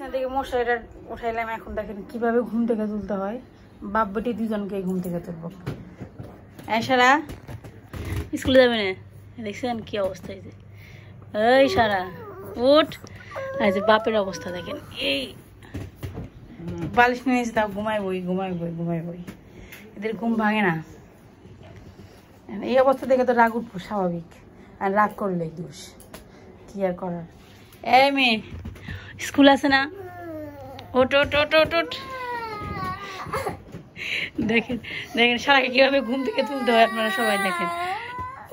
বিছনা থেকে মশারিটা উঠাইলাম এখন দেখেন কিভাবে ঘুম থেকে তুলতে হয় বাপ বেটি দুজনকে ঘুম থেকে তুলব হ্যাঁ সারা স্কুলে যাবে না দেখছেন কি অবস্থা যে এই সারা উঠ আর যে বাপের অবস্থা দেখেন এই বালিশ এসে তাও ঘুমাই বই ঘুমাই বই ঘুমাই বই এদের ঘুম ভাঙে না এই অবস্থা দেখে তো রাগ উঠবো স্বাভাবিক আর রাগ করলেই দোষ কি আর করার এ মেয়ে স্কুল আছে না ওট ওট ওট ওট ওট দেখেন দেখেন সারাকে কীভাবে ঘুম থেকে তুলতে হয় আপনারা সবাই দেখেন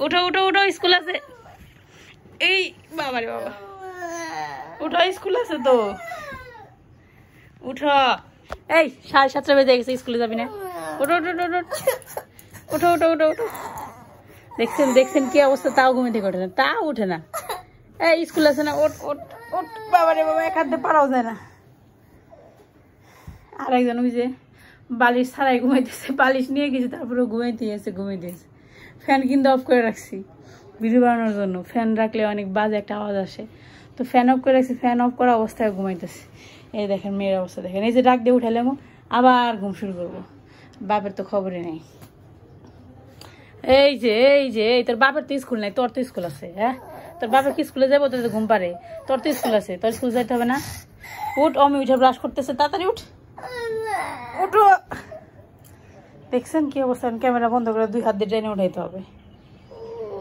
ওঠো ওঠো ওঠো স্কুল আছে এই বাবা রে বাবা ওঠো স্কুল আছে তো উঠো এই সাড়ে সাতটা বেজে গেছে স্কুলে যাবি না উঠো ওঠো ওঠো ওঠো ওঠো ওঠো উঠো দেখছেন দেখছেন কি অবস্থা তাও ঘুমে থেকে ওঠে না তাও ওঠে না এই স্কুল আছে না ওট ওট বাবারে বাবা পারাও যায় না আর একজন ওই যে বালিশ ছাড়াই ঘুমাইতেছে বালিশ নিয়ে তারপরে ঘুমাইতে দিয়েছে ফ্যান কিন্তু অফ করে রাখছি বানানোর জন্য ফ্যান রাখলে অনেক বাজে একটা আওয়াজ আসে তো ফ্যান অফ করে রাখছি ফ্যান অফ করা অবস্থায় ঘুমাইতেছে এই দেখেন মেয়ের অবস্থা দেখেন এই যে ডাক দিয়ে উঠালে আবার ঘুম শুরু করবো বাপের তো খবরই নেই এই যে এই যে তোর বাপের তো স্কুল নাই তোর তো স্কুল আছে হ্যাঁ তোর বাবা কি স্কুলে যাবো তোর ঘুম পারে তোর তো স্কুল আছে তোর স্কুল যাইতে হবে না উঠ অমি উঠে ব্রাশ করতেছে তাড়াতাড়ি উঠ উঠো দেখছেন কি অবস্থা ক্যামেরা বন্ধ করে দুই হাত দিয়ে ট্রেনে উঠাইতে হবে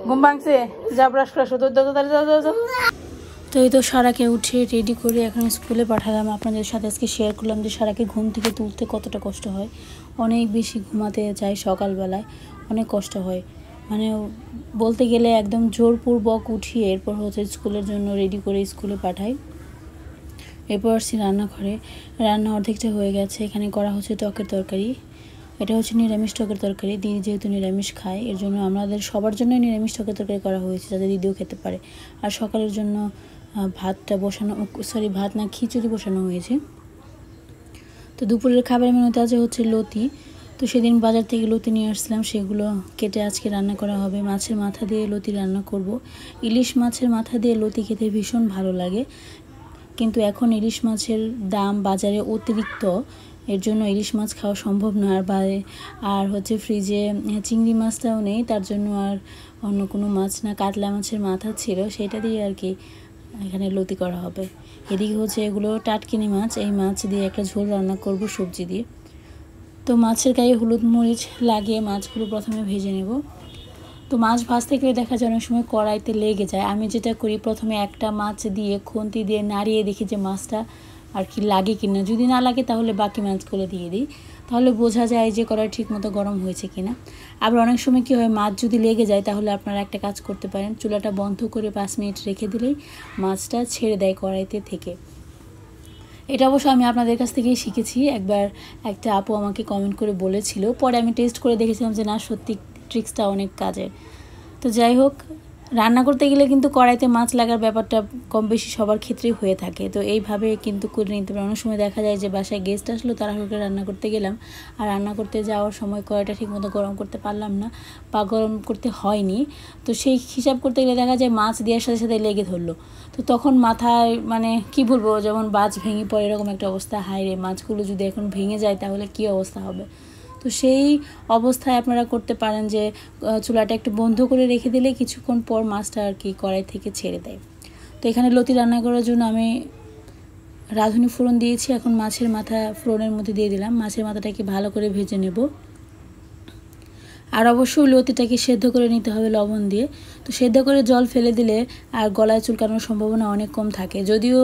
ঘুম ভাঙছে যা ব্রাশ করা শুধু তাড়াতাড়ি যাও যাও যাও তো এই তো সারাকে উঠে রেডি করে এখন স্কুলে পাঠালাম আপনাদের সাথে আজকে শেয়ার করলাম যে সারাকে ঘুম থেকে তুলতে কতটা কষ্ট হয় অনেক বেশি ঘুমাতে যায় সকালবেলায় অনেক কষ্ট হয় মানে বলতে গেলে একদম জোরপূর্বক উঠিয়ে এরপর হচ্ছে স্কুলের জন্য রেডি করে স্কুলে পাঠাই এরপর আসছি রান্নাঘরে রান্না অর্ধেকটা হয়ে গেছে এখানে করা হচ্ছে ত্বকের তরকারি এটা হচ্ছে নিরামিষ টকের তরকারি দিদি যেহেতু নিরামিষ খায় এর জন্য আমাদের সবার জন্য নিরামিষ টকের তরকারি করা হয়েছে যাতে দিদিও খেতে পারে আর সকালের জন্য ভাতটা বসানো সরি ভাত না খিচুড়ি বসানো হয়েছে তো দুপুরের খাবারের মেনুতে আছে হচ্ছে লতি তো সেদিন বাজার থেকে লতি নিয়ে আসছিলাম সেগুলো কেটে আজকে রান্না করা হবে মাছের মাথা দিয়ে লতি রান্না করব। ইলিশ মাছের মাথা দিয়ে লতি খেতে ভীষণ ভালো লাগে কিন্তু এখন ইলিশ মাছের দাম বাজারে অতিরিক্ত এর জন্য ইলিশ মাছ খাওয়া সম্ভব না আর বা আর হচ্ছে ফ্রিজে হ্যাঁ, চিংড়ি মাছটাও নেই তার জন্য আর অন্য কোনো মাছ না কাতলা মাছের মাথা ছিল সেটা দিয়ে আর কি এখানে লতি করা হবে এদিকে হচ্ছে এগুলো টাটকিনি মাছ এই মাছ দিয়ে একটা ঝোল রান্না করব সবজি দিয়ে তো মাছের গায়ে হলুদ মরিচ লাগিয়ে মাছগুলো প্রথমে ভেজে নেব তো মাছ ভাজতে গেলে দেখা যায় অনেক সময় কড়াইতে লেগে যায় আমি যেটা করি প্রথমে একটা মাছ দিয়ে খন্তি দিয়ে নাড়িয়ে দেখি যে মাছটা আর কি লাগে কি না যদি না লাগে তাহলে বাকি মাছগুলো দিয়ে দিই তাহলে বোঝা যায় যে কড়াই ঠিকমতো গরম হয়েছে কি না আবার অনেক সময় কী হয় মাছ যদি লেগে যায় তাহলে আপনারা একটা কাজ করতে পারেন চুলাটা বন্ধ করে পাঁচ মিনিট রেখে দিলেই মাছটা ছেড়ে দেয় কড়াইতে থেকে এটা অবশ্য আমি আপনাদের কাছ থেকেই শিখেছি একবার একটা আপু আমাকে কমেন্ট করে বলেছিল পরে আমি টেস্ট করে দেখেছিলাম যে না সত্যি ট্রিক্সটা অনেক কাজের তো যাই হোক রান্না করতে গেলে কিন্তু কড়াইতে মাছ লাগার ব্যাপারটা কম বেশি সবার ক্ষেত্রেই হয়ে থাকে তো এইভাবে কিন্তু করে নিতে পারে অনেক সময় দেখা যায় যে বাসায় গেস্ট আসলো তারা করে রান্না করতে গেলাম আর রান্না করতে যাওয়ার সময় কড়াইটা ঠিকমতো গরম করতে পারলাম না বা গরম করতে হয়নি তো সেই হিসাব করতে গেলে দেখা যায় মাছ দেওয়ার সাথে সাথে লেগে ধরলো তো তখন মাথায় মানে কি বলবো যেমন মাছ ভেঙে পড়ে এরকম একটা অবস্থা হায় রে মাছগুলো যদি এখন ভেঙে যায় তাহলে কি অবস্থা হবে তো সেই অবস্থায় আপনারা করতে পারেন যে চুলাটা একটু বন্ধ করে রেখে দিলে কিছুক্ষণ পর মাছটা আর কি কড়াই থেকে ছেড়ে দেয় তো এখানে লতি রান্না করার জন্য আমি রাঁধুনি ফোড়ন দিয়েছি এখন মাছের মাথা ফোড়নের মধ্যে দিয়ে দিলাম মাছের মাথাটাকে ভালো করে ভেজে নেব আর অবশ্যই লতিটাকে সেদ্ধ করে নিতে হবে লবণ দিয়ে তো সেদ্ধ করে জল ফেলে দিলে আর গলায় চুলকানোর সম্ভাবনা অনেক কম থাকে যদিও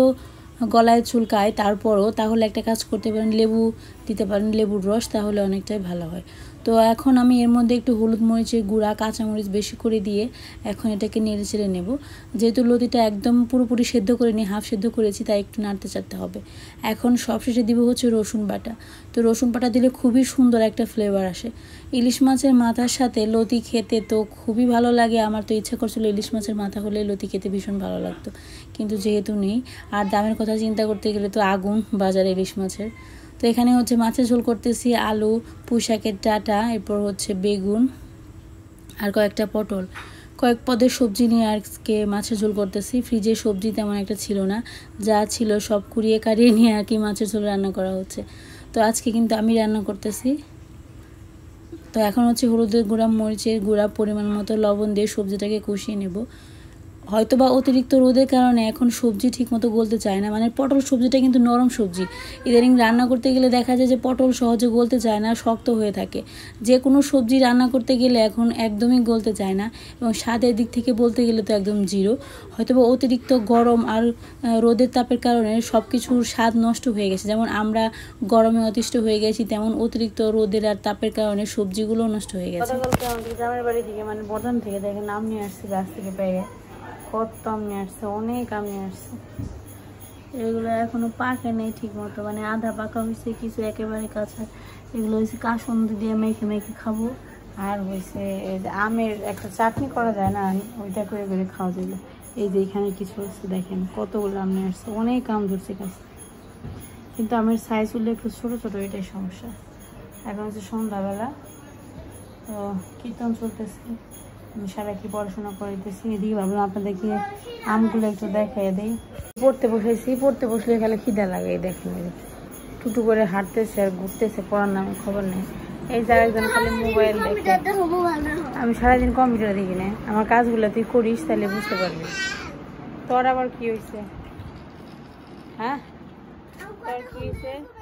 গলায় চুলকায় তারপরও তাহলে একটা কাজ করতে পারেন লেবু দিতে পারেন লেবুর রস তাহলে অনেকটাই ভালো হয় তো এখন আমি এর মধ্যে একটু হলুদ মরিচের গুঁড়া কাঁচামরিচ বেশি করে দিয়ে এখন এটাকে নেড়ে চেড়ে নেব যেহেতু লতিটা একদম পুরোপুরি সেদ্ধ করে নিই হাফ সেদ্ধ করেছি তাই একটু নাড়তে চাড়তে হবে এখন সবশেষে দিব হচ্ছে রসুন বাটা তো রসুন বাটা দিলে খুবই সুন্দর একটা ফ্লেভার আসে ইলিশ মাছের মাথার সাথে লতি খেতে তো খুবই ভালো লাগে আমার তো ইচ্ছা করছিলো ইলিশ মাছের মাথা হলে লতি খেতে ভীষণ ভালো লাগতো কিন্তু যেহেতু নেই আর দামের কথা চিন্তা করতে গেলে তো আগুন বাজারে ইলিশ মাছের তো এখানে হচ্ছে মাছের ঝোল করতেছি আলু পুঁশাকের ডাটা এরপর হচ্ছে বেগুন আর কয়েকটা পটল কয়েক পদের সবজি নিয়ে আজকে মাছের ঝোল করতেছি ফ্রিজে সবজি তেমন একটা ছিল না যা ছিল সব কুড়িয়ে কাড়িয়ে নিয়ে আর কি মাছের ঝোল রান্না করা হচ্ছে তো আজকে কিন্তু আমি রান্না করতেছি তো এখন হচ্ছে হলুদের গুঁড়া মরিচের গুঁড়া পরিমাণ মতো লবণ দিয়ে সবজিটাকে কষিয়ে নেব হয়তো বা অতিরিক্ত রোদের কারণে এখন সবজি ঠিকমতো গলতে চায় না মানে পটল সবজিটা কিন্তু নরম সবজি ইদানিং রান্না করতে গেলে দেখা যায় যে পটল সহজে গলতে চায় না শক্ত হয়ে থাকে যে কোনো সবজি রান্না করতে গেলে এখন একদমই গলতে চায় না এবং স্বাদের দিক থেকে বলতে গেলে তো একদম জিরো হয়তো বা অতিরিক্ত গরম আর রোদের তাপের কারণে সব কিছুর স্বাদ নষ্ট হয়ে গেছে যেমন আমরা গরমে অতিষ্ঠ হয়ে গেছি তেমন অতিরিক্ত রোদের আর তাপের কারণে সবজিগুলো নষ্ট হয়ে গেছে আমাদের গ্রামের বাড়ি থেকে মানে বদন থেকে দেখেন আম নিয়ে আসছি গাছ থেকে পেয়ে কত আম নিয়ে আসছে অনেক আমি আসছে এগুলো এখনো পাকে নেই ঠিক মতো মানে আধা পাকা হয়েছে কিছু একেবারে কাঁচা এগুলো হয়েছে কাসন্দি দিয়ে মেখে মেখে খাবো আর হয়েছে আমের একটা চাটনি করা যায় না ওইটা করে করে খাওয়া যাবে এই যে এখানে কিছু হচ্ছে দেখেন কতগুলো আম নিয়ে আসছে অনেক আম ধরছে কাছে কিন্তু আমের সাইজ উঠলে একটু ছোটো ছোটো এটাই সমস্যা এখন হচ্ছে সন্ধ্যাবেলা তো কীর্তন চলতেছে সবাইকে পড়াশোনা করিতেছি এদিকে ভাবলাম আপনাদেরকে আমগুলো একটু দেখাই দেই পড়তে বসেছি পড়তে বসলে খালি খিদা লাগে দেখেন টুটু করে হাঁটতেছে আর ঘুরতেছে পড়ার নামে খবর নেই এই জায়গায় একজন খালি মোবাইল দেখে আমি সারাদিন কম্পিউটার দেখি না আমার কাজগুলো তুই করিস তাহলে বুঝতে পারবি তোর আবার কি হয়েছে হ্যাঁ তোর কি হয়েছে